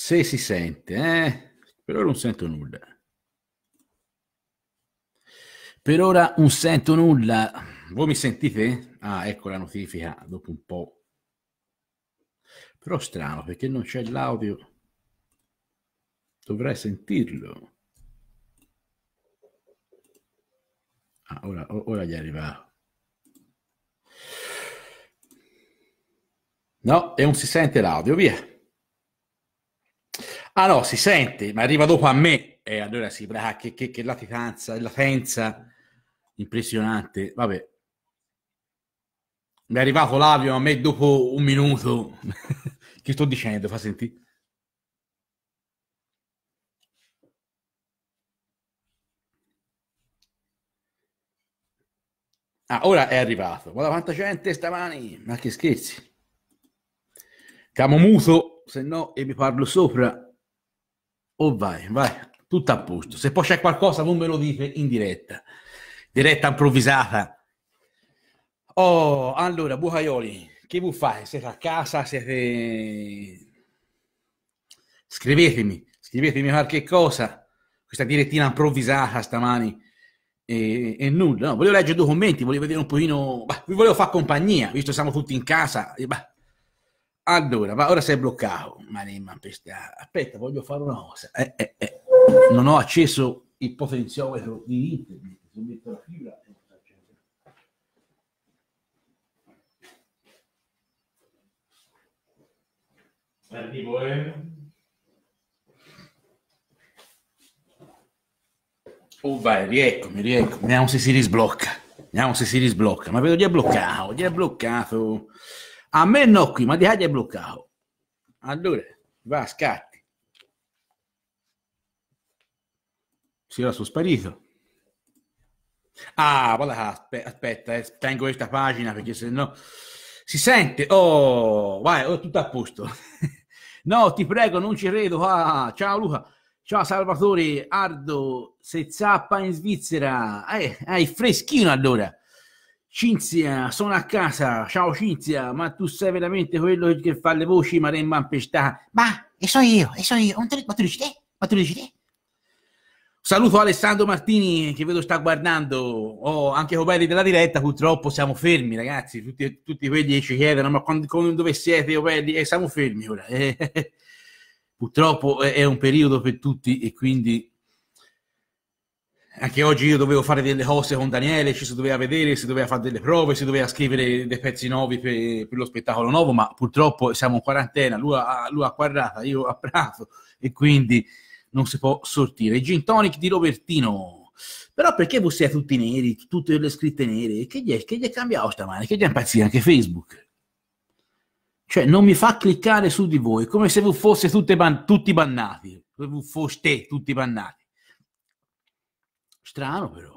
Se si sente, eh? Per ora non sento nulla. Per ora non sento nulla. Voi mi sentite? Ah, ecco la notifica, dopo un po'. Però strano, perché non c'è l'audio. Dovrei sentirlo. Ah, ora, ora gli arriva. No, e non si sente l'audio, via. Ah no, si sente, ma arriva dopo a me. E eh, allora sì, brah, che, che, che latitanza, latenza impressionante. Vabbè. Mi è arrivato l'avio a me dopo un minuto. che sto dicendo? Fa sentire. Ah, ora è arrivato. Guarda quanta gente stamani. Ma che scherzi. Siamo muto, se no, e mi parlo sopra. Oh vai, vai, tutto a posto. Se poi c'è qualcosa non me lo dite in diretta. Diretta improvvisata. Oh, allora, Bucaioli, che vuoi fare? Siete a casa? Siete... Scrivetemi, scrivetemi qualche cosa. Questa direttina improvvisata stamani e, e nulla. No, volevo leggere due commenti, volevo vedere un pochino... Bah, vi volevo fare compagnia, visto che siamo tutti in casa. E, bah, allora, ma ora sei bloccato. Ma Aspetta, voglio fare una cosa. Eh, eh, eh. Non ho acceso il potenziometro di internet. Se metto la fibra Arrivo, eh. Oh vai, rieccomi, rieccomi. Vediamo se si risblocca. Vediamo se si risblocca. Ma vedo ha bloccato, gli ha bloccato. A me no qui, ma dejad de bloccato? Allora, va, scatti. Si ora sono sparito. Ah, voilà, aspe- aspetta, eh, tengo questa pagina perché se no... Si sente? Oh, vai, ho oh, tutto a posto. no, ti prego, non ci credo. Ah, ciao Luca. Ciao Salvatore Ardo, se zappa in Svizzera. Eh, hai freschino allora. Cinzia, sono a casa. Ciao Cinzia, ma tu sei veramente quello che fa le voci ma Maremma impestata? Ma, e so io, e so io. Ma tu dici te? Ma tu dici te? Saluto Alessandro Martini che vedo sta guardando, oh, anche Cobelli della diretta, purtroppo siamo fermi ragazzi, tutti, tutti quelli che ci chiedono ma quando, quando, dove siete Cobelli? Eh, siamo fermi ora, eh, purtroppo è, è un periodo per tutti e quindi anche oggi io dovevo fare delle cose con Daniele, ci si doveva vedere, si doveva fare delle prove, si doveva scrivere dei pezzi nuovi per, per lo spettacolo nuovo, ma purtroppo siamo in quarantena, lui ha lui Quarrata, io a Prato, e quindi non si può sortire. Gin Tonic di Robertino. Però perché voi siete tutti neri, tutte le scritte nere? Che gli è, che gli è cambiato stamane? Che gli è impazzito anche Facebook? Cioè, non mi fa cliccare su di voi, come se voi foste ban- tutti bannati. Come se voi foste tutti bannati. Strano però.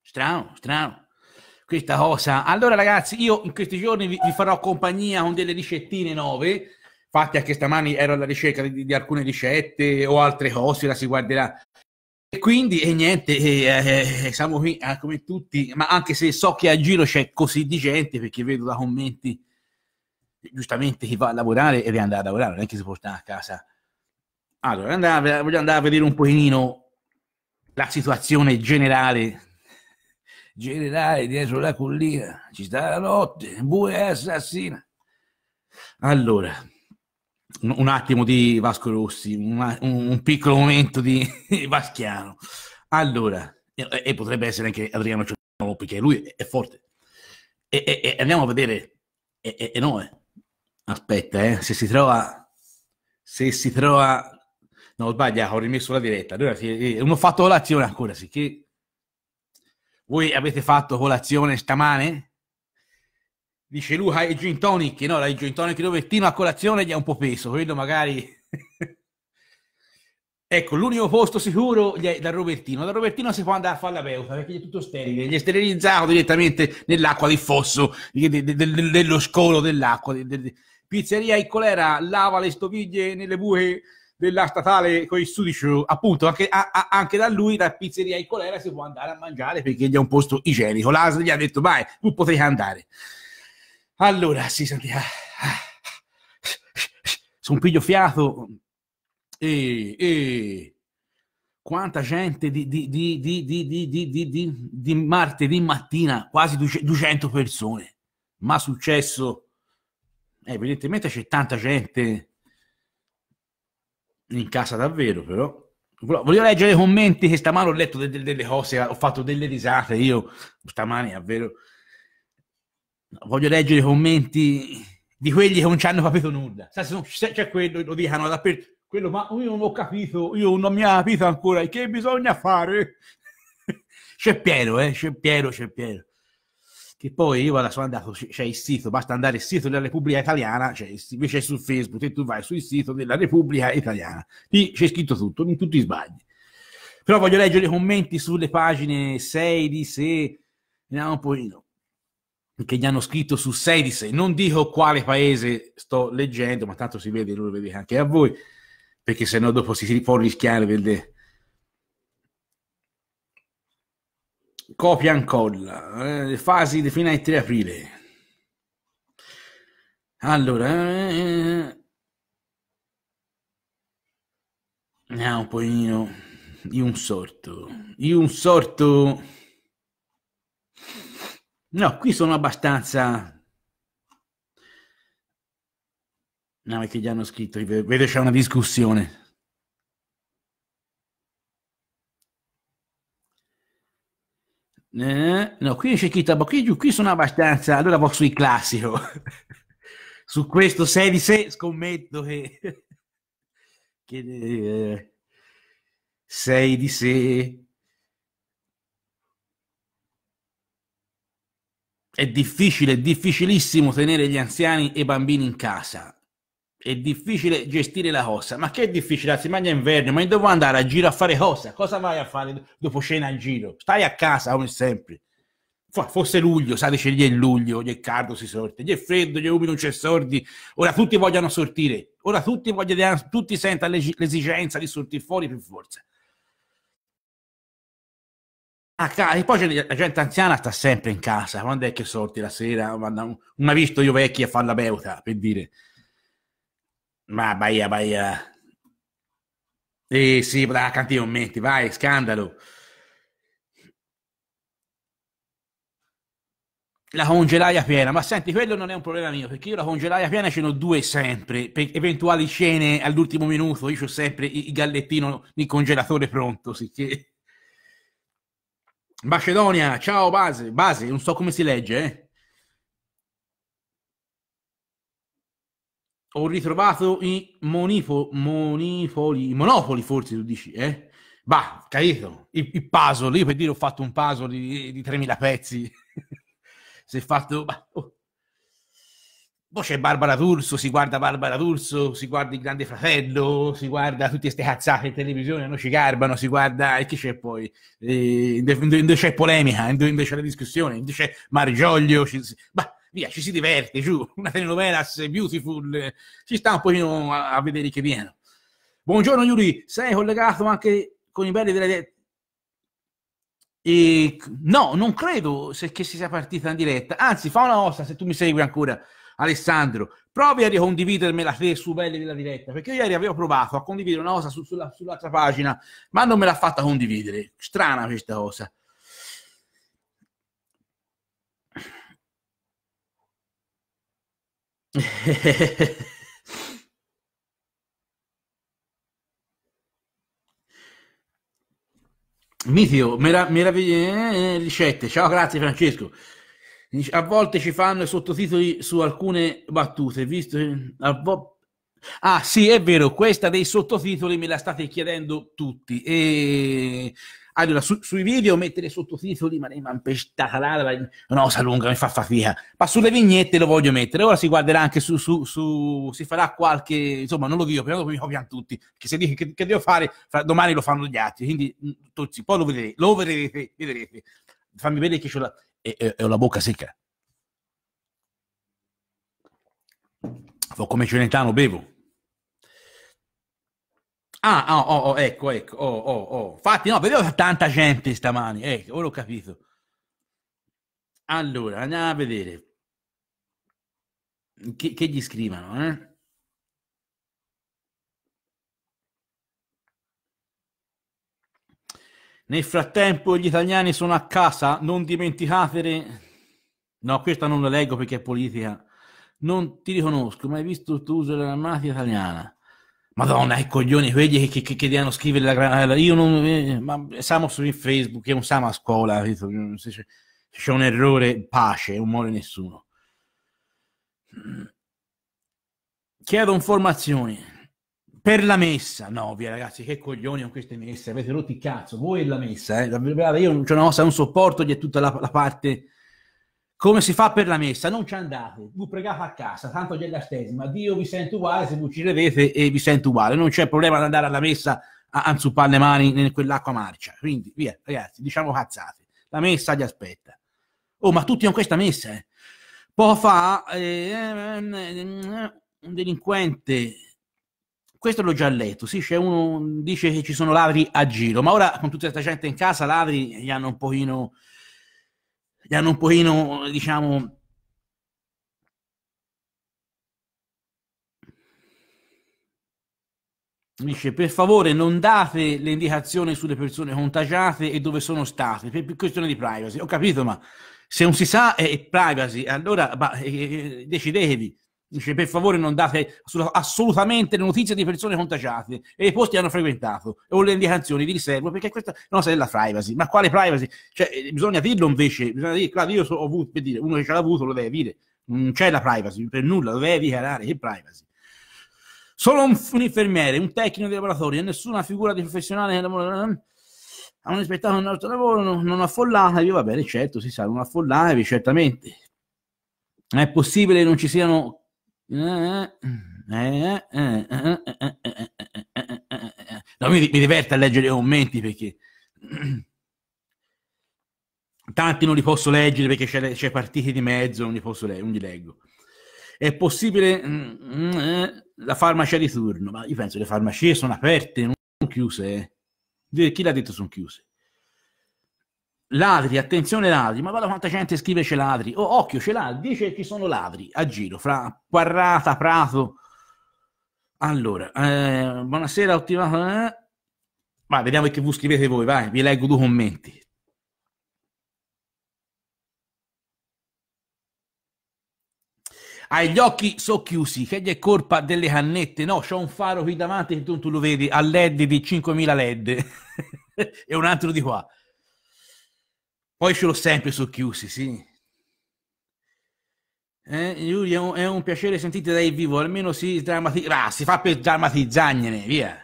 Strano, strano. Questa cosa. Allora ragazzi, io in questi giorni vi, vi farò compagnia con delle ricettine nuove. Infatti anche stamani ero alla ricerca di, di alcune ricette o altre cose, la si guarderà e quindi, e niente, eh, eh, siamo qui eh, come tutti, ma anche se so che a giro c'è così di gente, perché vedo da commenti, giustamente chi va a lavorare deve andare a lavorare, non è che si porta a casa. Allora, andare, voglio andare a vedere un pochino la situazione generale generale dietro la collina ci sta la notte buia assassina allora un attimo di Vasco Rossi un, un piccolo momento di Vaschiano allora e, e, potrebbe essere anche Adriano Ciotano perché lui è, forte e, e, andiamo a vedere e, no, eh. aspetta eh, se si trova se si trova No, sbagliato, ho rimesso la diretta. Allora, non ho fatto colazione ancora, sì. Che... Voi avete fatto colazione stamane? Dice Luca e gin tonic, no, la gin tonic rovettino a colazione gli è un po' peso, quello magari... ecco, l'unico posto sicuro gli è dal Robertino. Da Robertino si può andare a fare la beuta perché è tutto sterile, gli è sterilizzato direttamente nell'acqua di fosso, dello scolo dell'acqua. Pizzeria e colera, lava le stoviglie nelle buche della statale con i studi appunto, anche, a, a, anche, da lui, da pizzeria in colera, si può andare a mangiare perché gli è un posto igienico. L'ASL gli ha detto, vai, tu potrai andare. Allora, si sentiva... Ah, ah, Sono piglio fiato e... e quanta gente di, di, di, di, martedì mattina, quasi 200 persone. Ma successo, eh, evidentemente c'è tanta gente in casa davvero, però. Voglio leggere i commenti che stamane ho letto de- delle cose, ho fatto delle risate io stamane, davvero. Voglio leggere i commenti di quelli che non ci hanno capito nulla. Se c'è quello, lo dicano dappertutto. Quello, ma io non ho capito, io non mi ha capito ancora che bisogna fare. c'è Piero, eh, c'è Piero, c'è Piero che poi io ora sono andato, c'è il sito, basta andare sul sito della Repubblica Italiana, c'è, invece su Facebook e tu vai sul sito della Repubblica Italiana, lì c'è scritto tutto, in tutti i sbagli. Però voglio leggere i commenti sulle pagine 6 di 6, vediamo un pochino, che gli hanno scritto su 6 di 6, non dico quale paese sto leggendo, ma tanto si vede, lo vedete anche a voi, perché sennò dopo si può rischiare di copia e incolla, eh, fasi fino al 3 aprile. Allora, eh, eh, un io io un sorto, io un sorto, no, qui sono abbastanza... No, perché gli hanno scritto, vedo c'è una discussione. Eh, no, qui c'è Kitaba, qui, qui sono abbastanza, allora vado sui classico. Su questo 6 di 6 scommetto che... che eh, 6 di 6... È difficile, è difficilissimo tenere gli anziani e i bambini in casa. È difficile gestire la cosa. Ma che è difficile? Si mangia inverno, ma io devo andare a giro a fare cosa? Cosa vai a fare dopo cena a giro? Stai a casa come sempre. Forse luglio, sateci lì è luglio, gli è caldo si sorte, gli è freddo, gli è umido, non c'è sordi. Ora tutti vogliono sortire, ora tutti, vogliono, tutti sentono l'esigenza di sortire fuori per forza. A casa, e poi c'è la gente anziana sta sempre in casa, quando è che sorti la sera? Non mi ha visto io vecchi a fare la beuta, per dire. Ma Bahia, Bahia. Eh sì, brava, canti commenti, vai, scandalo. La congelaia piena, ma senti, quello non è un problema mio, perché io la congelaia piena ce ne ho due sempre, per eventuali scene all'ultimo minuto, io ho sempre il gallettino nel congelatore pronto, sicché... Macedonia, ciao Base, Base, non so come si legge, eh? ho ritrovato i monifo, monifoli, i monopoli forse tu dici, eh? Bah, capito, il, il, puzzle, io per dire ho fatto un puzzle di, di 3000 pezzi, si è fatto... Bah, oh. Poi boh, c'è Barbara D'Urso, si guarda Barbara D'Urso, si guarda il Grande Fratello, si guarda tutte queste cazzate in televisione, non ci garbano, si guarda... E chi c'è poi? Eh, dove c'è polemica, dove c'è la discussione, dove c'è Margioglio... Ci, bah, via, ci si diverte, giù, una telenovela beautiful, eh, ci sta un pochino a, a vedere che viene. Buongiorno Yuri, sei collegato anche con i belli della... E, no, non credo se, che si sia partita in diretta, anzi fa una cosa se tu mi segui ancora, Alessandro, provi a ricondividermela te su Belli della diretta, perché io ieri avevo provato a condividere una cosa su, sulla, sull'altra pagina, ma non me l'ha fatta condividere. Strana questa cosa. Mitio, merav- meravigliose eh, eh, ricette. Ciao, grazie Francesco. A volte ci fanno i sottotitoli su alcune battute, visto che... Eh, vo- ah sì, è vero, questa dei sottotitoli me la state chiedendo tutti. E allora, su, sui video mettere sottotitoli, ma ne impestata no, sa lunga, mi fa fatica. Ma sulle vignette lo voglio mettere. Ora si guarderà anche su, su, su si farà qualche, insomma, non lo dico, prima dopo mi copiano tutti. Che se dici che, che, devo fare, fra, domani lo fanno gli altri. Quindi, mm, tozzi, poi lo vedrete, lo vedrete, vedrete. Fammi vedere che ho la, e, e, e ho la bocca secca. Fo come Celentano bevo. Ah, oh, oh, oh, ecco, ecco, oh, oh, oh. Infatti, no, vedevo tanta gente stamani, ecco, ora ho capito. Allora, andiamo a vedere che, che gli scrivano, eh? Nel frattempo gli italiani sono a casa, non dimenticatene... No, questa non la leggo perché è politica. Non ti riconosco, ma hai visto tu uso mafia italiana? Madonna, che coglioni, quelli che, che, che devono scrivere la granata. Io non. Eh, ma siamo su Facebook, io non siamo a scuola. Mm, se c'è, c'è un errore, pace, non muore nessuno. Chiedo informazioni per la messa. No, via ragazzi, che coglioni con queste messe. Avete rotto il cazzo, voi e la messa. Eh? Io c'è una cosa, non sopporto di tutta la, la parte come si fa per la messa, non ci andate, vi pregate a casa, tanto c'è la ma Dio vi sente uguale se vi ci e vi sente uguale, non c'è problema ad andare alla messa a anzuppare le mani in quell'acqua marcia, quindi via ragazzi, diciamo cazzate, la messa vi aspetta. Oh, ma tutti con questa messa, eh. Poco fa eh, un delinquente, questo l'ho già letto, sì, c'è uno dice che ci sono ladri a giro, ma ora con tutta questa gente in casa ladri gli hanno un pochino gli hanno un pochino, diciamo, Dice, per favore non date le indicazioni sulle persone contagiate e dove sono state, per questione di privacy. Ho capito, ma se non si sa è privacy, allora bah, eh, eh, decidetevi. Dice per favore non date assolutamente le notizie di persone contagiate e i posti hanno frequentato o le indicazioni di riservo perché questa è una della privacy. Ma quale privacy? Cioè, eh, bisogna dirlo invece, bisogna dire, claro, io so, ho avuto, per dire, uno che ce l'ha avuto lo deve dire, non c'è la privacy per nulla, lo deve dichiarare che privacy. Solo un, un, infermiere, un tecnico di laboratorio, nessuna figura di professionale eh, hanno rispettato il nostro lavoro, non, non affollatevi, va bene, certo, si sa, non affollatevi, certamente. È possibile che non ci siano No, mi, mi diverte a leggere i commenti perché tanti non li posso leggere perché c'è, c'è partite di mezzo, non li posso leggere, non li leggo. È possibile mm, la farmacia di turno, ma io penso che le farmacie sono aperte, non chiuse. Eh. Chi l'ha detto sono chiuse? Ladri, attenzione ladri, ma guarda quanta gente scrive ce ladri. Oh, occhio, ce l'ha, dice che ci sono ladri a giro, fra Quarrata, Prato. Allora, eh, buonasera, ottima... Eh. Vai, vediamo che voi scrivete voi, vai, vi leggo due commenti. Hai gli occhi socchiusi, che gli è colpa delle cannette? No, c'è un faro qui davanti che tu, tu lo vedi, a led di 5000 led e un altro di qua. Poi ce l'ho sempre su chiusi, sì. Eh, Giulia, è un piacere sentire dai vivo, almeno si drammatizza, ah, si fa per drammatizzargliene, via.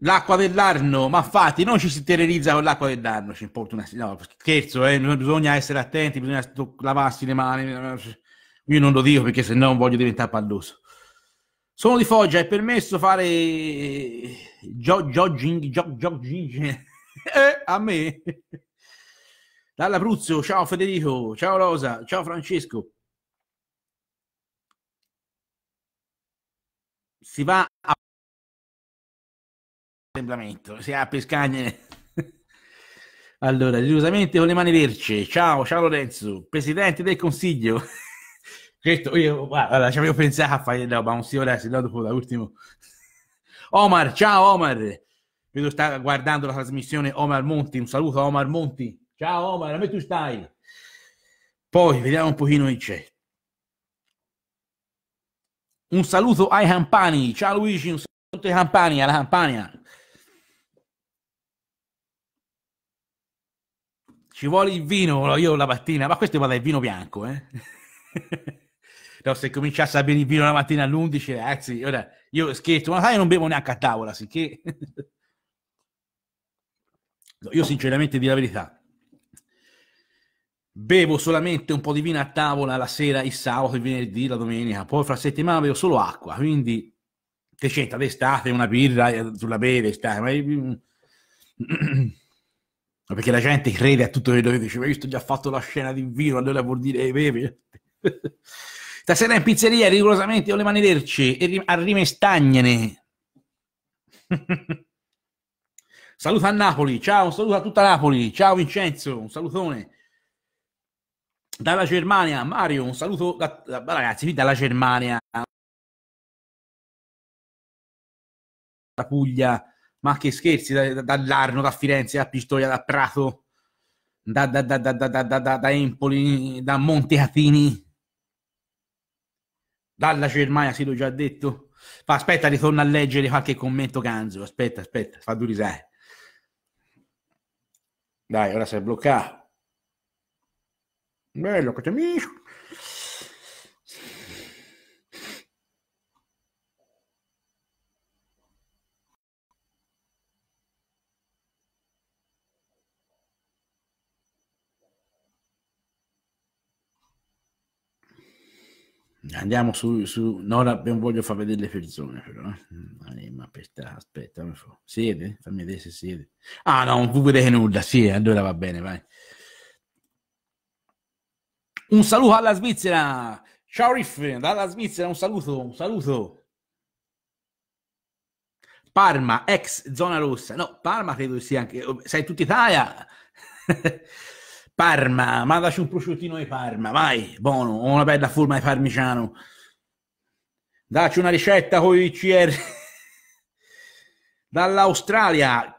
l'acqua dell'arno, ma fatti, non ci si terrorizza con l'acqua dell'arno, ci importa una... No, scherzo, eh, bisogna essere attenti, bisogna lavarsi le mani. Io non lo dico perché se no voglio diventare palloso. Sono di Foggia, è permesso fare jogging, jogging eh, a me? Dall'Abruzzo, ciao Federico, ciao Rosa, ciao Francesco. Si va a assemblamento, si va a Pescagne. allora, rigorosamente con le mani verce. Ciao, ciao Lorenzo, Presidente del Consiglio. detto, io guarda, ci avevo pensato a fare un bouncy ora, se no dopo l'ultimo. Omar, ciao Omar. Vedo sta guardando la trasmissione Omar Monti, un saluto a Omar Monti. Ciao Omar, me tu stai? Poi vediamo un pochino in c'è. Un saluto ai Campani. Ciao Luigi, un saluto ai Campani, alla Campania. Ci vuole il vino, io la mattina, ma questo è il vino bianco, eh? Però se cominciasse a bere il vino la mattina all'11, ragazzi, ora, io scherzo, ma sai, non bevo neanche a tavola, sicché... no, io sinceramente di la verità, bevo solamente un po' di vino a tavola la sera, il sabato, il venerdì, la domenica, poi fra settimana bevo solo acqua, quindi che c'entra d'estate una birra eh, sulla beve, stai, mm, ma... perché la gente crede a tutto quello che dice, ma io sto già fatto la scena di vino, allora vuol dire, eh, bevi. Stasera in pizzeria, rigorosamente, con le mani lerci e a stagnene saluto a Napoli, ciao, un saluto a tutta Napoli, ciao Vincenzo, un salutone. Dalla Germania, Mario, un saluto da, da, ragazzi, qui dalla Germania. Da Puglia, ma che scherzi, da, da Larno, da Firenze, da Pistoia, da Prato, da, da, da, da, da, da, da, Empoli, da Montecatini dalla Germania, sì, l'ho già detto. Ma aspetta, ritorno a leggere qualche commento Ganzo. Aspetta, aspetta, fa durisare. Dai, ora sei bloccato. Bello, che ti Andiamo su, su no, non voglio far vedere le persone però. Eh. Mm, eh, ma per aspetta, come Fammi vedere se siete. Ah no, non vedere nulla, sì, allora va bene, vai. Un saluto alla Svizzera. Ciao Riff, dalla Svizzera, un saluto, un saluto. Parma, ex zona rossa. No, Parma credo sia anche... Sei tutta Italia? Parma, mandaci un prosciuttino di Parma, vai, buono, ho una bella forma di parmigiano. Dacci una ricetta con i CR. Dall'Australia,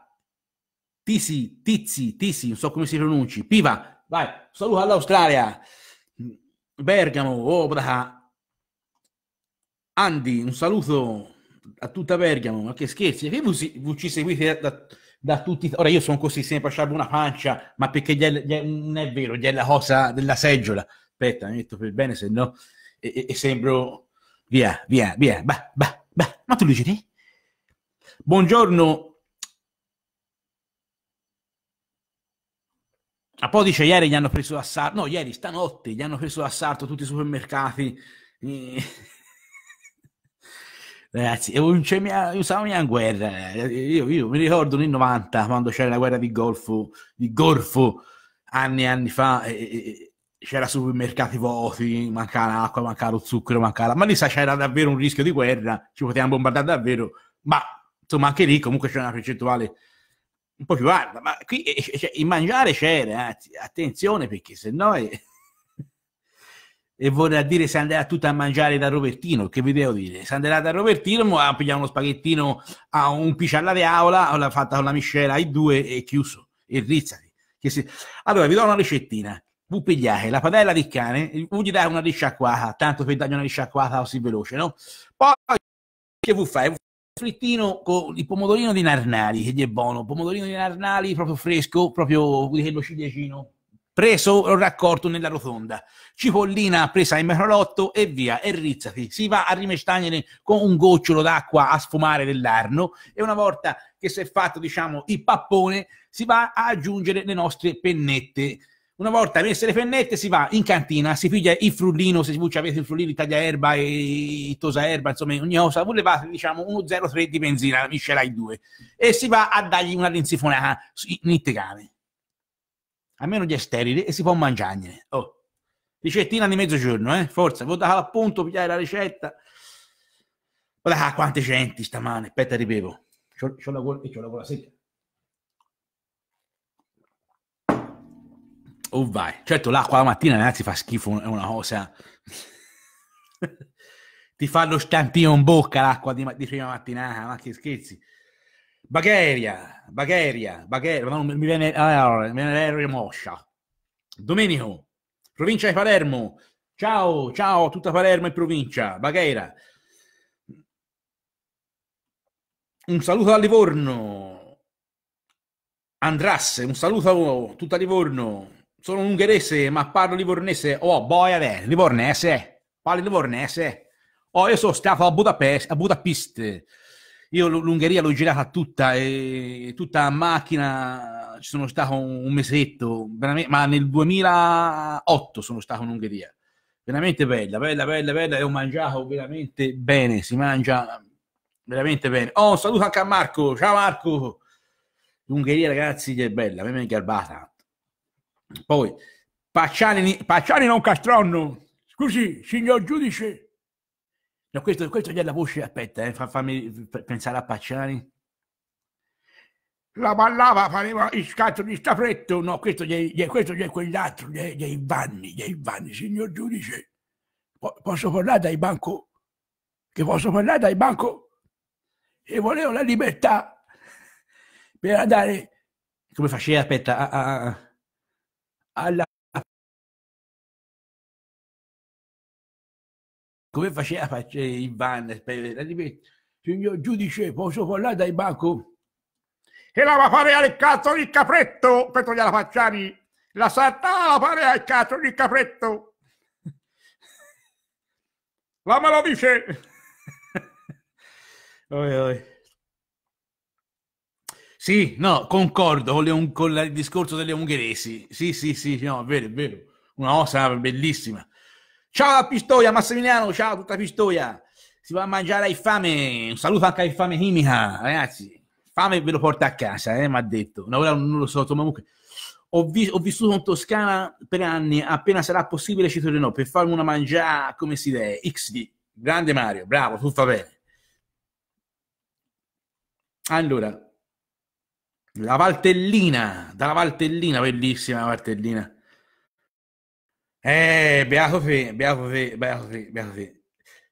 Tisi, Tizi, Tizi, non so come si pronunci, Piva, vai, saluto all'Australia. Bergamo, Obraha, oh, Andy, un saluto a tutta Bergamo, ma che scherzi, che voi, voi ci seguite da, da da tutti. Ora io sono così, sempre a sciarbo una pancia, ma perché gli è, gli è, non è vero, gli è la cosa della seggiola. Aspetta, mi metto per bene, se no, e, e, e sembro via, via, via, bah, bah, bah. Ma tu dici te? Buongiorno. A poi dice ieri gli hanno preso l'assalto, no, ieri, stanotte gli hanno preso l'assalto tutti i supermercati. Eh Ragazzi, non c'è mia, usavo mia guerra. Io, io, mi ricordo nel 90 quando c'era la guerra di golfo, di golfo anni e anni fa. E, e, c'era supermercati vuoti, mancava l'acqua, mancava lo zucchero, mancava... Ma lì sa c'era davvero un rischio di guerra, ci potevamo bombardare davvero, ma insomma anche lì comunque c'era una percentuale un po' più alta, ma qui cioè, il mangiare c'era, ragazzi, attenzione perché se no è e vorrà dire se andrà tutta a mangiare da Robertino, che vi devo dire, se andrà da Robertino a ah, pigliare uno spaghettino a ah, un piscio alla reaola, l'ha fatta con la miscela ai due e chiuso, e rizzati. Se... Allora, vi do una ricettina. Voi pigliate la padella di cane, voi gli dai una risciacquata, tanto per dargli una risciacquata così veloce, no? Poi che voi fai? frittino con il pomodorino di Narnali, che gli è buono, pomodorino di Narnali proprio fresco, proprio quello ciliegino, preso o raccolto nella rotonda, cipollina presa in merolotto e via, e rizzati. Si va a rimestagnere con un gocciolo d'acqua a sfumare dell'arno e una volta che si è fatto, diciamo, il pappone, si va a aggiungere le nostre pennette. Una volta messe le pennette si va in cantina, si piglia il frullino, se voi avete il frullino, il erba e tosa erba, insomma ogni cosa, voi levate diciamo 1,03 di benzina, la miscela in due, e si va a dargli una rinsifonata in ittegame a meno di sterili e si può mangiarne. Oh. Ricettina di mezzogiorno, eh? Forza, vado appunto, pigliare la ricetta. ah, quante genti stamane, aspetta, ripevo. C'ho, c'ho la gola, c'ho la gola secca. Oh vai, certo l'acqua la mattina ragazzi fa schifo, è una cosa... Ti fa lo stantino in bocca l'acqua di, di prima mattinata, ma che scherzi. Bagheria, Bagheria, Bagheria, non mi viene, ah, allora, mi viene moscia. Domenico, provincia di Palermo, ciao, ciao tutta Palermo e provincia, Bagheria. Un saluto a Livorno, Andrasse, un saluto a tutta Livorno. Sono un ungherese, ma parlo livornese. Oh, boia, beh, livornese, parli livornese. Oh, io sono stato a, Budapest, a Budapest io l'Ungheria l'ho girata tutta, e, tutta a macchina, ci sono stato un mesetto, ma nel 2008 sono stato in Ungheria. Veramente bella, bella, bella, bella, e ho mangiato veramente bene, si mangia veramente bene. Oh, un saluto anche a Marco, ciao Marco! L'Ungheria, ragazzi, che è bella, a è garbata. Poi, Pacciani, Pacciani non Castronno, scusi, signor giudice, No, questo, questo è la voce, aspetta, eh, fammi pensare a Pacciani. La ballava, faceva il scatto di staffretto, no, questo gli è, questo gli è quell'altro, gli è, gli è Ivanni, gli è Ivanni, signor giudice. Posso parlare dai banco? Che posso parlare dai banco? E volevo la libertà per andare, come faceva, aspetta, a, a, alla come faceva a fare cioè, il banner signor giudice, posso parlare dai banco? E la va a fare al cazzo di capretto, per togliere la facciani, la santa la fare al cazzo di capretto. La me lo dice. oi, oi. Sì, no, concordo con, le, con, il discorso delle ungheresi. Sì, sì, sì, no, è vero, è vero. Una cosa bellissima. Ciao a Pistoia, Massimiliano, ciao a tutta Pistoia. Si va a mangiare ai fame. Un saluto anche ai fame chimica, ragazzi. Fame ve lo porta a casa, eh, mi ha detto. No, ora non lo so, comunque. Ho, vi- ho, vissuto in Toscana per anni, appena sarà possibile ci tornerò per farmi una mangiata come si deve. XD, grande Mario, bravo, tutto bene. Allora, la Valtellina, dalla Valtellina, bellissima la Valtellina. Eh, beato te, beato te, beato te, beato te.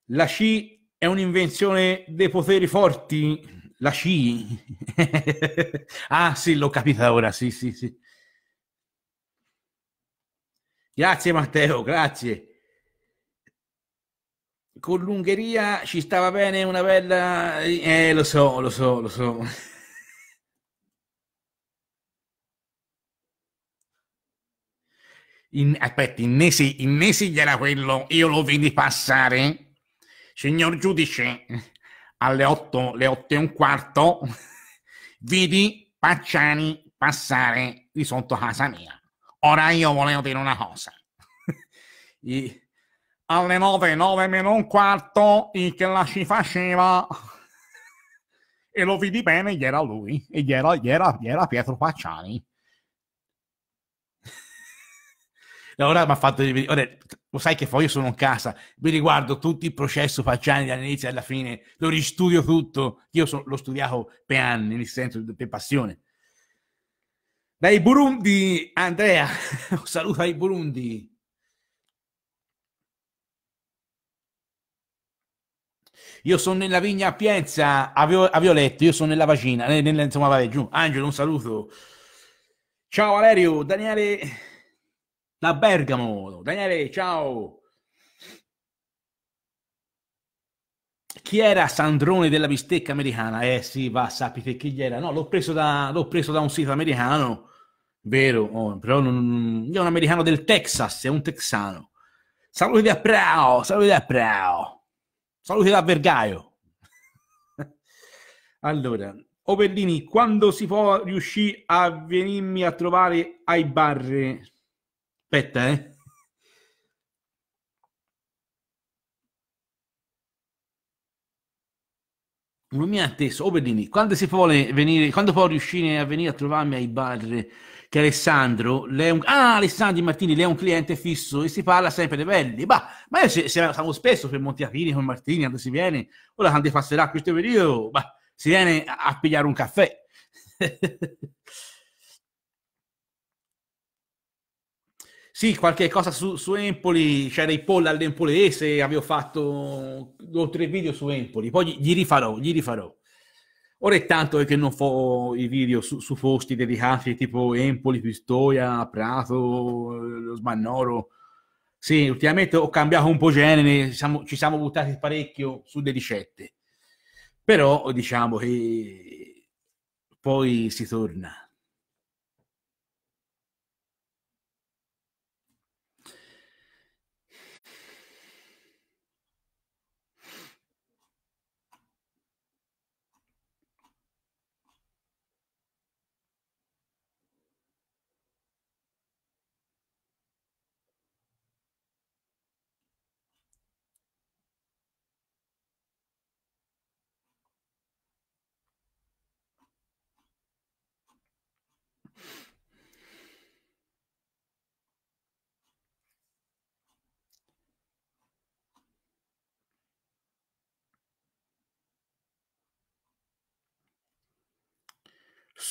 La C è un'invenzione dei poteri forti. La C. ah, sì, l'ho capita ora, sì, sì, sì. Grazie Matteo, grazie. Con l'Ungheria ci stava bene una bella... Eh, lo so, lo so, lo so. In, aspetti, innesi, era quello, io lo vidi passare, signor giudice, alle 8, le 8 e un quarto, vidi Pacciani passare di sotto casa mia. Ora io volevo dire una cosa. I, alle 9, 9 meno un quarto, il che la ci faceva e lo vidi bene, gli era lui, e gli era, gli era, gli era Pietro Pacciani. E allora mi ha fatto ora, lo sai che poi io sono in casa, mi riguardo tutti il processo Facciani dall'inizio alla fine, lo ristudio tutto, io so, l'ho studiato per anni, nel senso, per passione. Dai Burundi, Andrea, un saluto ai Burundi. Io sono nella vigna a Pienza, avevo, avevo letto, io sono nella vagina, eh, nella, insomma, vai giù. Angelo, un saluto. Ciao Valerio, Daniele da Bergamo. Daniele, ciao! Chi era Sandrone della bistecca americana? Eh sì, va, sapete chi gli era. No, l'ho preso da, l'ho preso da un sito americano, vero, oh, però non, io un americano del Texas, è un texano. Saluti da Prao, saluti da Prao, saluti da Vergaio. allora, Oberlini, quando si può riuscì a venirmi a trovare ai barri? Aspetta, eh. Non mi ha atteso, Obedini, oh, quando si vuole venire, quando può riuscire a venire a trovarmi ai bar che Alessandro, lei un, ah Alessandro Martini, lei è un cliente fisso e si parla sempre dei belli, bah, ma io ci, siamo spesso per Montiachini con Martini, quando si viene, ora quando passerà questo periodo, bah, si viene a, a pigliare un caffè. Sì, qualche cosa su, su Empoli, c'era i poll all'Empolese, avevo fatto due o tre video su Empoli, poi gli rifarò, gli rifarò. Ora è tanto che non fo i video su, su posti dedicati tipo Empoli, Pistoia, Prato, lo Sbannoro. Sì, ultimamente ho cambiato un po' genere, siamo, ci siamo buttati parecchio sulle ricette. Però diciamo che poi si torna.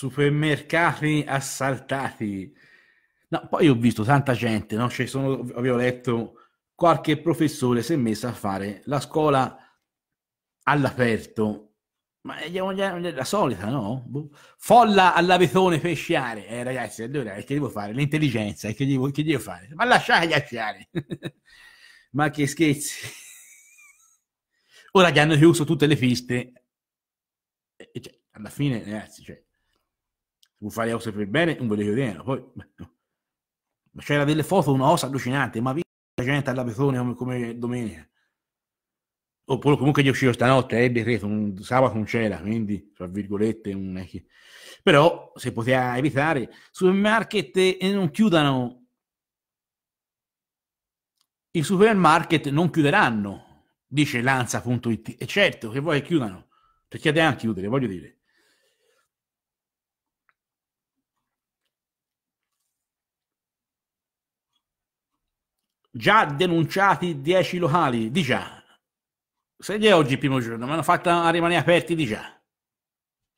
Supermercati assaltati. No, poi ho visto tanta gente, no? Cioè sono, avevo letto qualche professore si è messo a fare la scuola all'aperto. Ma è la solita, no? Boh. Folla all'avetone pesciare. Eh, ragazzi, allora che devo fare? L'intelligenza, che devo, che devo fare? Ma lasciate ghiacciare. Ma che scherzi. Ora che hanno chiuso tutte le piste, eh, cioè, alla fine, ragazzi, cioè, si può fare le cose per bene, non ve le Poi beh, c'era delle foto, una cosa allucinante, ma vi la gente alla Betone come, come domenica. Oppure comunque gli è uscito stanotte, è eh, il decreto, un, sabato non c'era, quindi tra virgolette non è che... Però se poteva evitare, supermarket e non chiudano i supermarket non chiuderanno, dice lanza.it. E certo che vuoi chiudano, perché devono chiudere, voglio dire. già denunciati 10 locali di già. Se è oggi il primo giorno, mi hanno fatta rimanere aperti di già.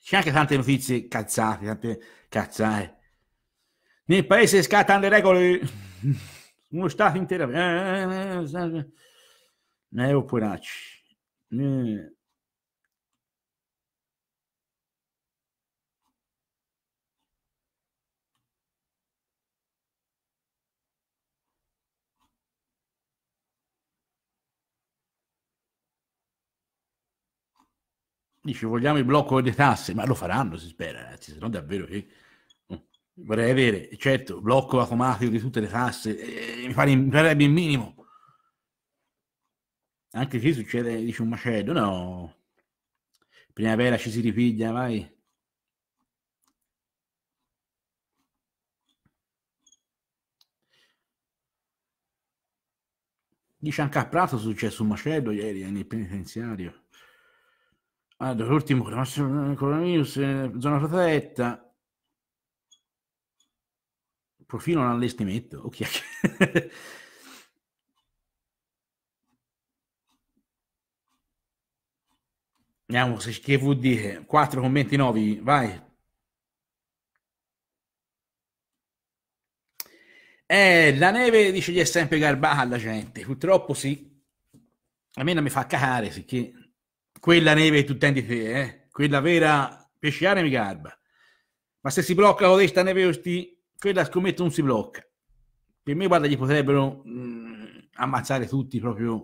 C'è anche tante notizie cazzate, tante cazzate. Nel paese scattano le regole, uno Stato intero. Eh, eh, eh, eh, eh, eh, eh, eh, Dici, vogliamo il blocco delle tasse, ma lo faranno, si spera, ragazzi, se no davvero che... Mm, vorrei avere, certo, blocco automatico di tutte le tasse, eh, mi, farebbe il minimo. Anche se succede, dice un macello, no. Primavera ci si ripiglia, vai. Dice anche a Prato è successo un macello ieri nel penitenziario. Allora, ah, l'ultimo eh, la coronavirus, eh, zona protetta. Profilo non allestimento, o oh, Andiamo, se che vuol dire? 4 commenti 9, vai. Eh, la neve dice di essere sempre garbata alla gente, purtroppo sì. A me non mi fa cagare, sicché quella neve tutta di te, eh? quella vera pesciare mi garba. Ma se si blocca con questa neve, quella scommetto non si blocca. Per me, guarda, gli potrebbero mh, mm, ammazzare tutti proprio.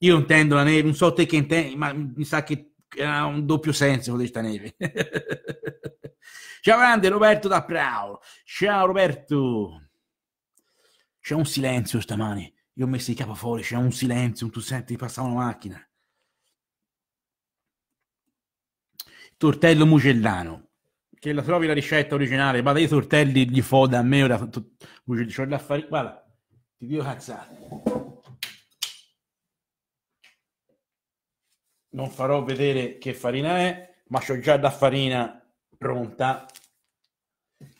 Io intendo la neve, non so te che intendi, ma mi sa che ha un doppio senso con questa neve. Ciao grande Roberto da Prao. Ciao Roberto. C'è un silenzio stamani. Io ho messo i capo fuori, c'è un silenzio, tu senti, passava una macchina. tortello mugellano che la trovi la ricetta originale, ma io tortelli gli fo da me ora tu, c'ho la farina, guarda, ti dico cazzate. Non farò vedere che farina è, ma c'ho già la farina pronta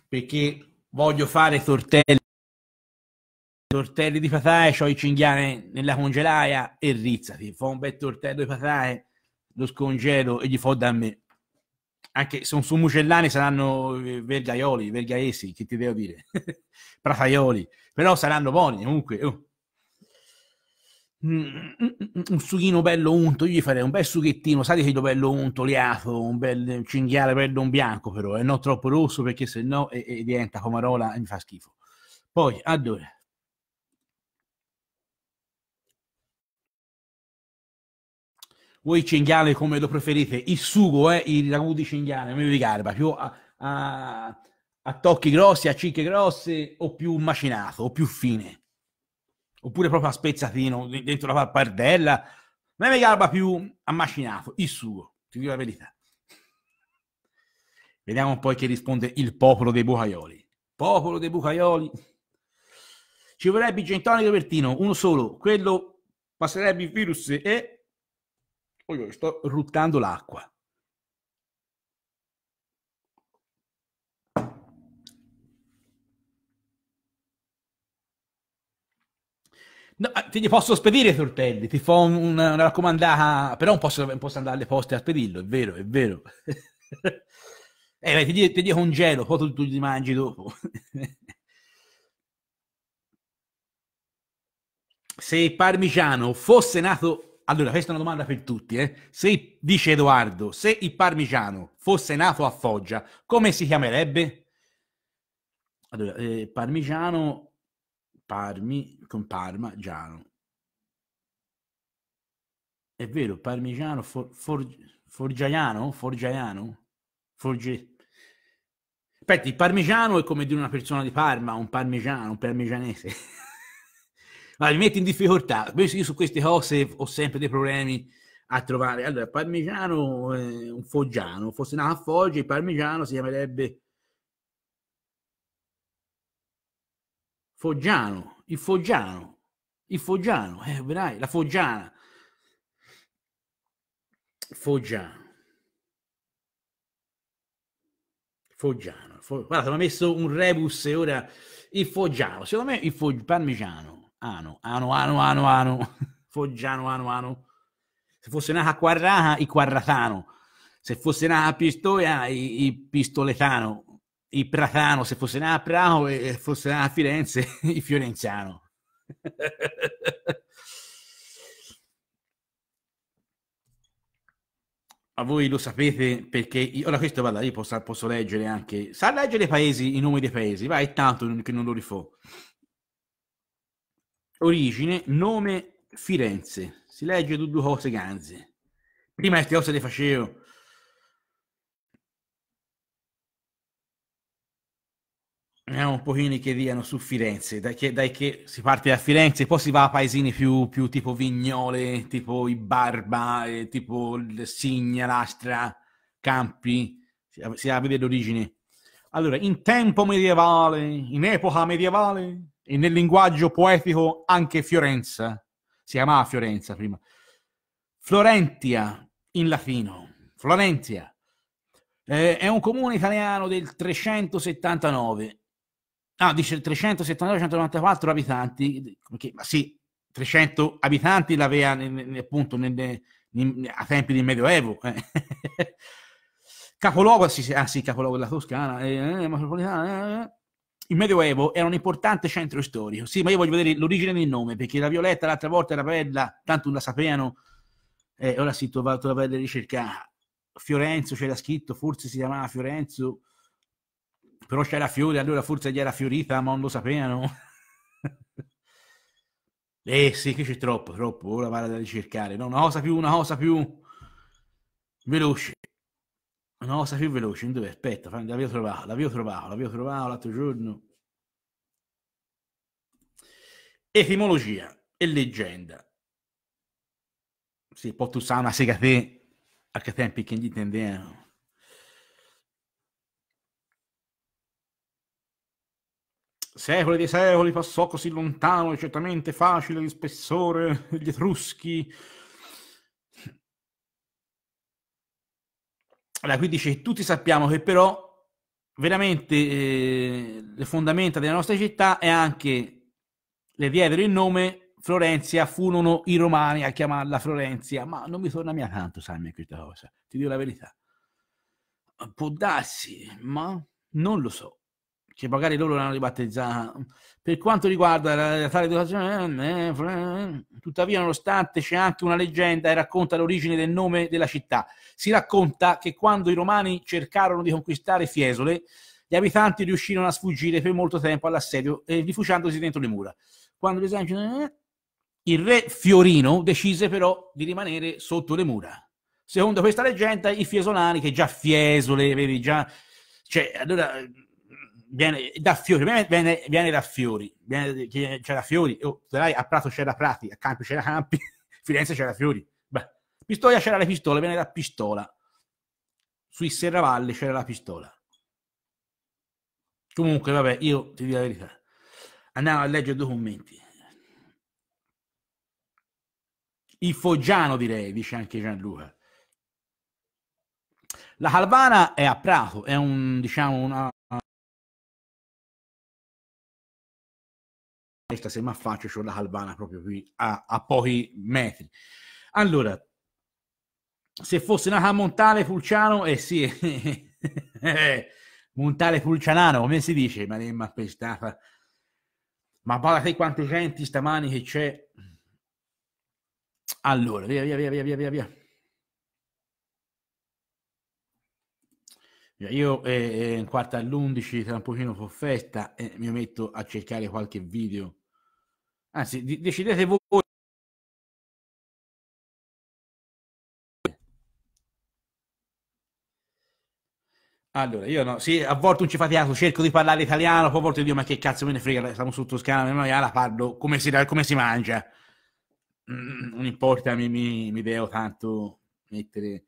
perché voglio fare tortelli tortelli di patate, c'ho i cinghiane nella congelaia e rizzati, fa un bel tortello di patate, lo scongelo e gli fo da me anche se non sono Mucellani saranno eh, Vergaioli, Vergaesi, che ti devo dire, Prataioli, però saranno buoni comunque. Oh. Mm, mm, mm, un sughino bello unto, io gli farei un bel sughettino, sai che io bello unto, liato, un bel cinghiale bello un bianco però, e eh, non troppo rosso perché se no eh, diventa comarola e mi fa schifo. Poi, allora, voi cinghiale come lo preferite, il sugo, eh, il ragù di cinghiale, a me garba, più a, a, a tocchi grossi, a cicche grosse, o più macinato, o più fine, oppure proprio a spezzatino, dentro la pappardella, a mi garba più a macinato, il sugo, ti dico la verità. Vediamo poi che risponde il popolo dei bucaioli. Popolo dei bucaioli. Ci vorrebbe gin tonico e uno solo, quello passerebbe il virus e sto ruttando l'acqua. No, ah, ti posso spedire i tortelli, ti fa una, una, raccomandata, però non posso, posso, andare alle poste a spedirlo, è vero, è vero. eh, beh, ti, ti dico un gelo, poi tu, tu li mangi dopo. Se il parmigiano fosse nato allora, questa è una domanda per tutti. Eh? Se, dice Edoardo, se il parmigiano fosse nato a Foggia, come si chiamerebbe? Allora, eh, parmigiano, parmi, con parma, giano. È vero, parmigiano, for, for, forgiaiano, forgiaiano, forge... Aspetta, il parmigiano è come dire una persona di Parma, un parmigiano, un parmigianese. ma mi metti in difficoltà. Io su queste cose ho sempre dei problemi a trovare. Allora, parmigiano, eh, un foggiano, fosse nato a Foggia, il parmigiano si chiamerebbe foggiano, il foggiano, il foggiano, eh, vedrai, la foggiana. Foggiano. Foggiano. Fog... Guarda, mi ha messo un rebus e ora il foggiano. Secondo me il fog... parmigiano Ano, Ano, Ano, Ano, Ano, Foggiano, Ano, Ano. Se fosse una Quarraha, i Quarratano. Se fosse una Pistoia, i, i Pistoletano. I Pratano, se fosse una Prato e fosse una Firenze, i Fiorenziano. A voi lo sapete perché io, ora questo guarda, io posso, posso leggere anche, sa leggere i paesi, i nomi dei paesi, vai tanto che non lo rifò origine, nome Firenze. Si legge due cose ganze. Prima queste cose le facevo. Andiamo un pochino che diano su Firenze, dai che, dai che, si parte da Firenze, poi si va a paesini più, più tipo Vignole, tipo Ibarba, eh, tipo il Signa, Lastra, Campi, si, si vede l'origine. Allora, in tempo medievale, in epoca medievale, e nel linguaggio poetico anche Fiorenza, si chiamava Fiorenza prima, Florentia in latino, Florentia, eh, è un comune italiano del 379, ah dice 379-194 abitanti, perché, ma sì, 300 abitanti l'aveva appunto nel, nel, a tempi del Medioevo, eh. capoluogo, ah sì, capoluogo della Toscana, eh, eh metropolitana, eh, eh, eh il Medioevo era un importante centro storico. Sì, ma io voglio vedere l'origine del nome, perché la Violetta l'altra volta era bella, tanto non la sapevano, eh, ora si trovava la vedere ricerca. Fiorenzo c'era scritto, forse si chiamava Fiorenzo, però c'era Fiore, allora forse gli era fiorita, ma non lo sapevano. eh sì, che c'è troppo, troppo, ora vale da ricercare. No, una cosa più, una cosa più veloce. Una cosa più veloce, dove aspetta, l'avevo trovato, l'avevo trovato, l'avevo trovato l'altro giorno. Etimologia e leggenda. Si può tu sai una sega te, a che tempi che gli tendiamo. Secoli dei secoli passò così lontano e certamente facile di spessore gli Etruschi Allora, qui dice, tutti sappiamo che però veramente eh, le fondamenta della nostra città è anche, le diedero il nome, Florenzia, furono i romani a chiamarla Florenzia, ma non mi torna mia tanto, Sammy, questa cosa, ti dico la verità. Può darsi, ma non lo so che magari loro l'hanno ribattezzata. Per quanto riguarda la, la tale dotazione, eh, eh, tuttavia, nonostante c'è anche una leggenda che racconta l'origine del nome della città, si racconta che quando i romani cercarono di conquistare Fiesole, gli abitanti riuscirono a sfuggire per molto tempo all'assedio, eh, rifugiandosi dentro le mura. Quando, l'esempio. Eh, il re Fiorino decise però di rimanere sotto le mura. Secondo questa leggenda, i fiesolani, che già Fiesole, vedi, già... Cioè, allora viene da Fiori, viene, viene, viene da Fiori, viene, c'è Fiori, oh, a Prato c'era Prati, a Campi c'era Campi, Firenze c'era Fiori, Beh, Pistoia c'era le pistole, viene da Pistola, sui Serravalli c'era la pistola. Comunque, vabbè, io ti dico la verità. Andiamo a leggere i documenti. Il Foggiano direi, dice anche Gianluca. La Calvana è a Prato, è un, diciamo, una, destra, se mi affaccio c'ho la Calvana proprio qui a, a pochi metri. Allora, se fosse nata a Montale Pulciano, eh sì, eh, Montale Pulcianano, come si dice? Ma ne eh, ma pestata. Ma guardate quante gente stamani che c'è. Allora, via, via, via, via, via, via. Io eh, eh, in quarta all'undici, tra un pochino con festa, eh, mi metto a cercare qualche video Anzi, decidete voi. Allora, io no, sì, a volte un cifatiato cerco di parlare italiano, poi a volte dico ma che cazzo me ne frega, siamo su Toscana, ma io la parlo come si, come si mangia. Mm, non importa, mi, mi, mi, devo tanto mettere...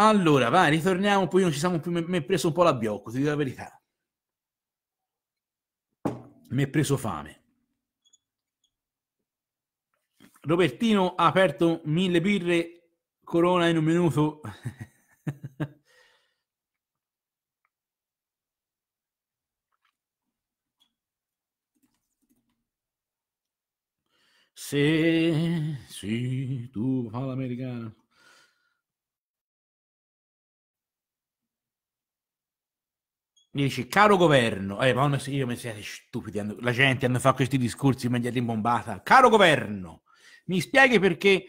Allora, vai, ritorniamo, poi non ci siamo più, mi è preso un po' la biocco, ti dico la verità. Mi è preso fame. Robertino ha aperto mille birre, corona in un minuto. Se sì, tu fa l'americano. Mi dice, caro governo, eh, ma io mi siete stupidi, la gente hanno fatto questi discorsi in maniera rimbombata. Caro governo, mi spieghi perché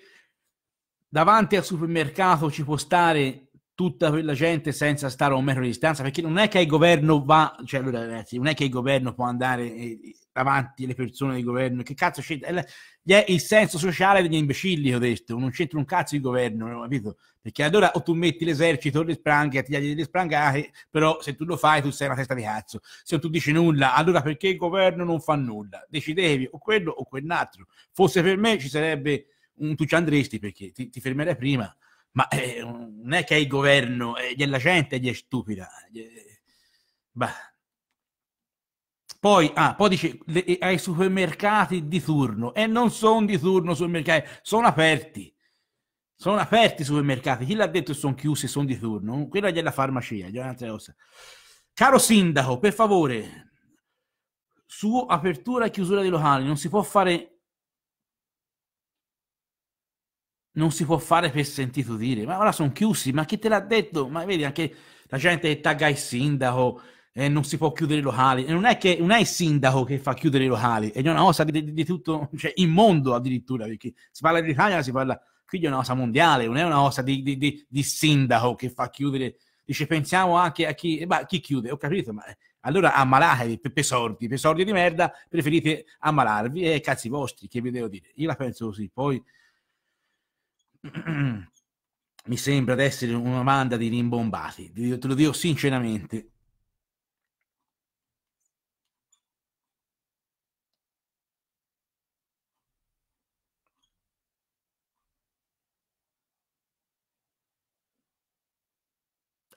davanti al supermercato ci può stare tutta quella gente senza stare a un metro di distanza? Perché non è che il governo va, cioè, ragazzi, non è che il governo può andare e, davanti alle persone di governo. Che cazzo c'entra? È il senso sociale degli imbecilli, ho detto. Non c'entra un cazzo di governo, capito? Perché allora o tu metti l'esercito, le spranghe, a tirargli delle sprangate, però se tu lo fai tu sei una testa di cazzo. Se tu dici nulla, allora perché il governo non fa nulla? Decidevi o quello o quell'altro. Forse per me ci sarebbe un tu ci andresti perché ti, ti fermerei prima. Ma eh, non è che è il governo, è la gente che è stupida. Bah poi, ah, poi dice le, eh, ai supermercati di turno e non sono di turno supermercati, sono aperti. Sono aperti i supermercati. Chi l'ha detto che sono chiusi, sono di turno? Quella è della farmacia, è un'altra cosa. Caro sindaco, per favore, su apertura e chiusura dei locali non si può fare non si può fare per sentito dire, ma ora sono chiusi, ma chi te l'ha detto? Ma vedi anche la gente che tagga il sindaco, eh, non si può chiudere i locali. E non è che non è il sindaco che fa chiudere i locali, è una cosa di, di tutto, cioè mondo addirittura, perché si parla di Italia, si parla quindi di una cosa mondiale, non è una cosa di, di, di sindaco che fa chiudere. Dice, pensiamo anche a chi, beh, chi chiude, ho capito, ma eh, allora ammalatevi per, per sordi, per sordi di merda, preferite ammalarvi e eh, cazzi vostri, che vi devo dire. Io la penso così, poi mi sembra di essere una banda di rimbombati, te lo dico sinceramente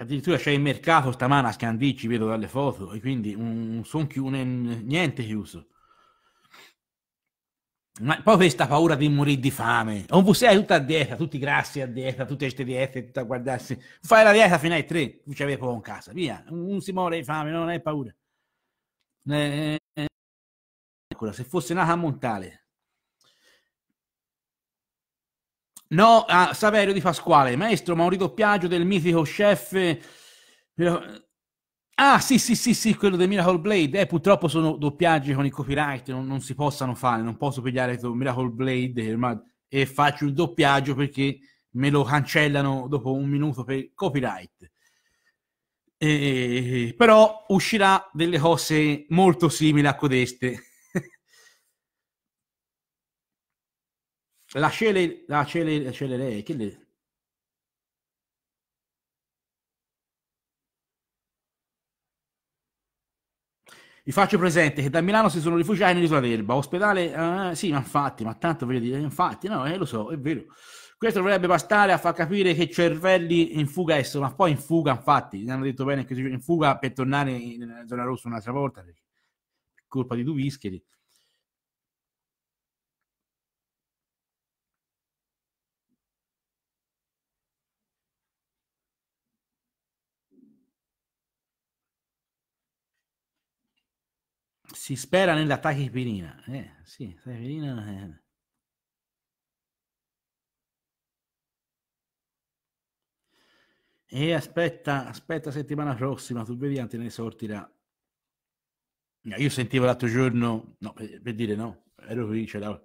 Addirittura c'è il mercato stamana a Scandici, vedo dalle foto, e quindi un, un son chi, niente chiuso. Ma poi questa paura di morire di fame. Un V6 tutta a dieta, tutti grassi a dieta, tutte queste diete, tutta a guardarsi. Fai la dieta fino ai tre, tu ci poco in casa, via. Non si muore di fame, non hai paura. Eh, eh, eh se fosse nata a Montale, No, a ah, Saverio di Pasquale, maestro, ma un ridoppiaggio del mitico chef... Eh, ah, sì, sì, sì, sì, quello del Miracle Blade. Eh, purtroppo sono doppiaggi con il copyright, non, non si possono fare, non posso pigliare Miracle Blade eh, ma... e faccio il doppiaggio perché me lo cancellano dopo un minuto per copyright. E... Eh, però uscirà delle cose molto simili a codeste. La Cele, la Cele, Cele, che le... Vi faccio presente che da Milano si sono rifugiati nell'isola d'Erba ospedale, eh, sì, ma infatti, ma tanto voglio dire, infatti, no, eh, lo so, è vero. Questo dovrebbe bastare a far capire che cervelli in fuga essono, ma poi in fuga, infatti, gli hanno detto bene che in fuga per tornare in zona rossa un'altra volta, colpa di Duvischeri Si spera nella tachipirina. Eh, sì, tachipirina... Eh. E aspetta, aspetta settimana prossima, tu vedi, te ne sortirà. Io sentivo l'altro giorno, no, per, per dire no, ero qui, c'era,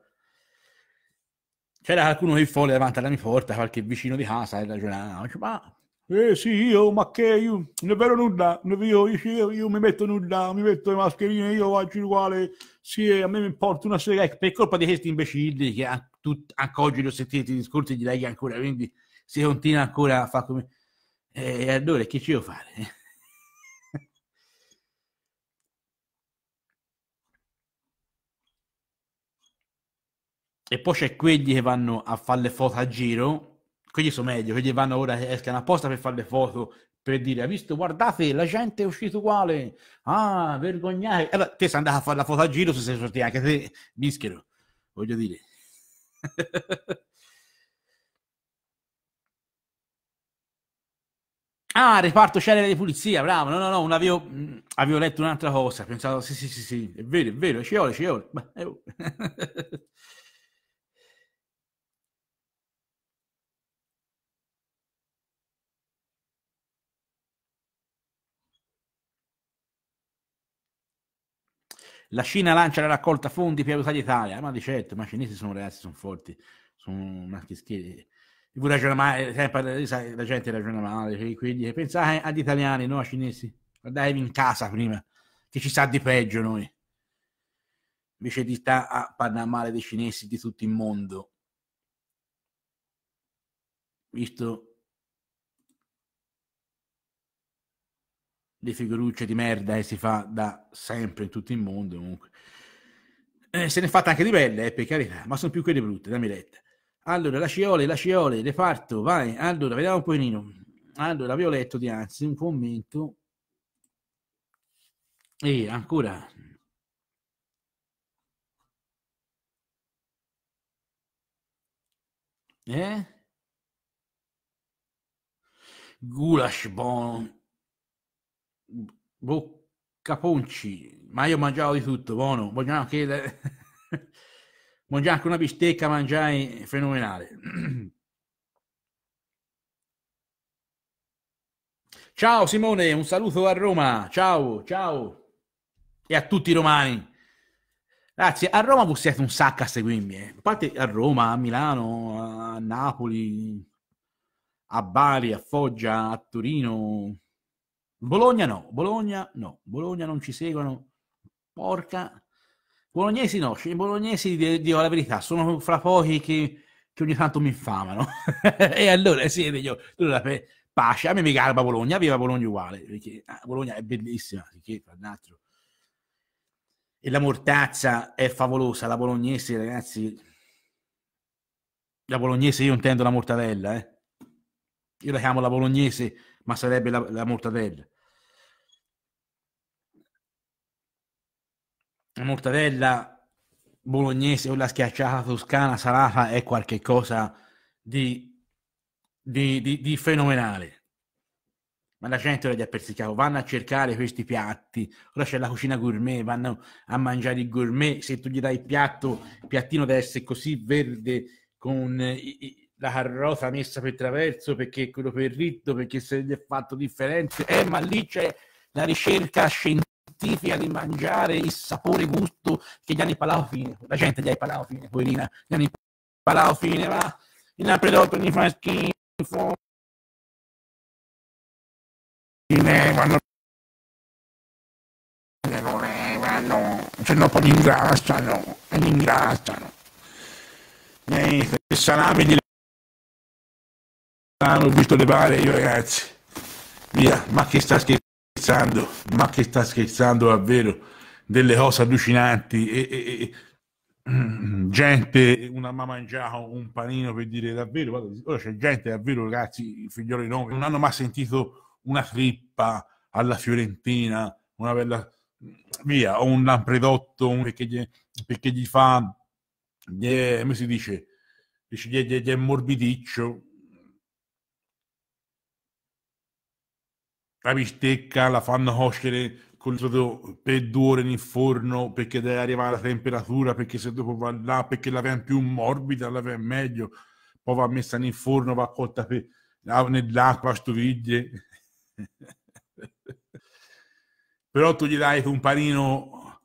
c'era qualcuno che folle davanti alla mia porta, qualche vicino di casa, e ragionava, ma eh sì, io, ma che io, non è vero nulla, io, io, io, mi metto nulla, mi metto le mascherine, io faccio uguale, sì, eh, a me mi importa una sega, ecco, per colpa di questi imbecilli che a, tut, anche oggi li ho sentiti i discorsi di lei ancora, quindi si continua ancora a fare come... E eh, allora che ci devo fare? e poi c'è quelli che vanno a fare le foto a giro quelli sono meglio, quelli vanno ora, escono apposta per fare le foto, per dire, ha visto, guardate, la gente è uscita uguale, ah, vergognate. Allora, te sei andato a fare la foto a giro, se sei sortito anche te, mischero, voglio dire. ah, reparto celere di pulizia, bravo, no, no, no, non avevo, mh, mm, avevo letto un'altra cosa, pensavo, sì, sì, sì, sì, è vero, è vero, ci vuole, ci vuole. Eh, oh. La Cina lancia la raccolta fondi per aiutare l'Italia, ma di certo, ma i cinesi sono ragazzi, sono forti, sono maschi schieri. Male, eh, sempre, eh, la gente ragiona male, quindi eh, pensate agli italiani, no ai cinesi. Guardatevi in casa prima, che ci sa di peggio noi. Invece di sta a parlare male dei cinesi di tutto il mondo. Visto le figurucce di merda che si fa da sempre in tutto il mondo comunque. Eh, se ne è fatta anche di belle, eh, per carità, ma sono più quelle brutte, dammi retta. Allora, la Ciole, la Ciole, le parto, vai. Allora, vediamo un pochino. Allora, vi ho letto di anzi un commento. E ancora... Eh? Gulash bon Bocca ponci, ma io mangiavo di tutto, buono, mangiavo anche, le... mangiavo anche una bistecca, mangiai fenomenale. ciao Simone, un saluto a Roma, ciao, ciao, e a tutti i romani. Grazie, a Roma voi siete un sacco a seguirmi, eh. a parte a Roma, a Milano, a Napoli, a Bari, a Foggia, a Torino, Bologna no, Bologna no, Bologna non ci seguono. Porca. Bolognesi no, i bolognesi, dico la verità, sono fra pochi che, che ogni tanto mi infamano. e allora siete io, allora, pace, a me mi garba Bologna, viva Bologna uguale, perché ah, Bologna è bellissima, perché, peraltro. E la mortazza è favolosa, la bolognese, ragazzi. La bolognese io intendo la mortadella, eh. Io la chiamo la bolognese ma sarebbe la, la mortadella. La mortadella bolognese o la schiacciata toscana salata è qualcosa di, di, di, di fenomenale ma la gente ora li ha persicato, vanno a cercare questi piatti, ora c'è la cucina gourmet, vanno a mangiare il gourmet, se tu gli dai il piatto, il piattino deve essere così verde con i, i, la carrozza messa per traverso perché quello per ritto, perché se ne è fatto differenze, eh, ma lì c'è la ricerca scientifica di mangiare il sapore gusto che gli hanno impalato fine, la gente gli ha impalato fine, poverina, gli hanno impalato fine, ma eh, il napredotto mi fa schifo. Quando vanno, se no poi ingrassano, ingrassano. E salami di l'hanno visto le levare io ragazzi via ma che sta scherzando ma che sta scherzando davvero delle cose allucinanti e, e, e gente una mamma mangiato un panino per dire davvero guarda, ora c'è gente davvero ragazzi figlioli nove non hanno mai sentito una trippa alla fiorentina una bella via o un lampredotto perché, gli, perché gli fa gli è, come si dice dice gli è, gli è morbidiccio la bistecca la fanno cocere con per due ore nel forno perché deve arrivare alla temperatura, perché se dopo va là, perché la viene più morbida, la viene meglio, poi va messa nel forno, va cotta per, nell'acqua, stoviglie. Però tu gli dai un panino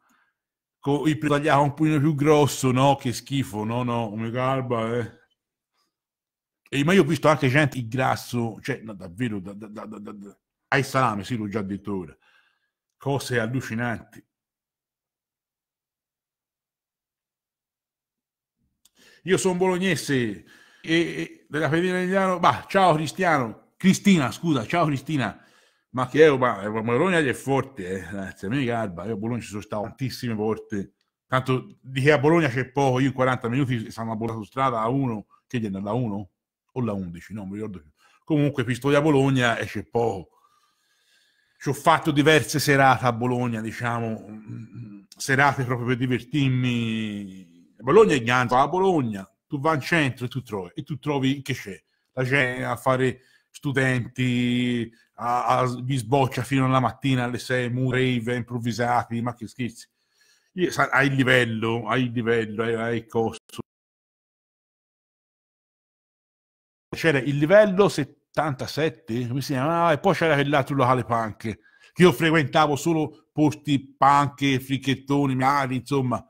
con il tagliato un pochino più grosso, no? Che schifo, no, no, come garba, eh. E, ma io ho visto anche gente il grasso, cioè no, davvero, da, da, da, ai salami, sì, l'ho già detto ora. Cose allucinanti. Io sono bolognese e, della Fedina Emiliano. ma ciao Cristiano. Cristina, scusa, ciao Cristina. Ma oh, eh, che è, ma, Bologna è forte, eh, ragazzi, mi garba. Io a Bologna ci sono stato tantissime volte. Tanto di che a Bologna c'è poco, io in 40 minuti sono a Bologna su strada a 1, che viene, è da 1 o la 11, non mi ricordo più. Comunque, Pistoia Bologna e c'è poco ci ho fatto diverse serate a Bologna, diciamo, serate proprio per divertirmi. Bologna è Gnanto, a Bologna tu vai in centro e tu trovi, e tu trovi che c'è, la gente a fare studenti, a, a, vi sboccia fino alla mattina alle 6, mu rave improvvisati, ma che scherzi. Io, hai il livello, hai il livello, hai, hai il costo. C'era il livello se 87, come si chiamava, ah, e poi c'era quell'altro locale punk, che io frequentavo solo posti punk, fricchettoni, mari, insomma,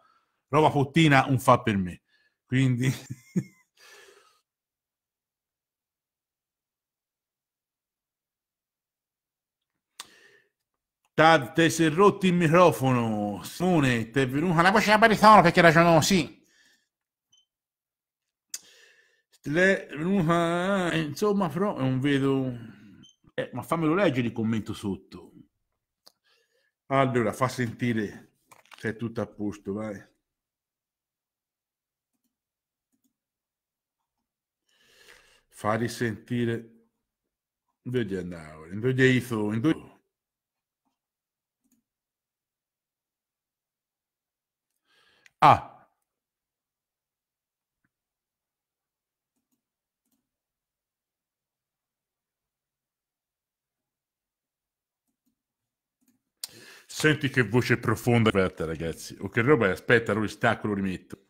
roba fottina, un fa per me. Quindi... Tad, te sei rotto il microfono. Simone, ti è venuta una voce da baritona perché ragionò, sì. Le, uh, insomma, però eh, non vedo... Eh, ma fammelo leggere il commento sotto. Allora, fa sentire se è tutto a posto, vai. Fa risentire... Dove andavo? Dove hizo? Dove... Ah, Senti che voce profonda, aspetta ragazzi, ok Roba, aspetta, lo stacco, lo rimetto.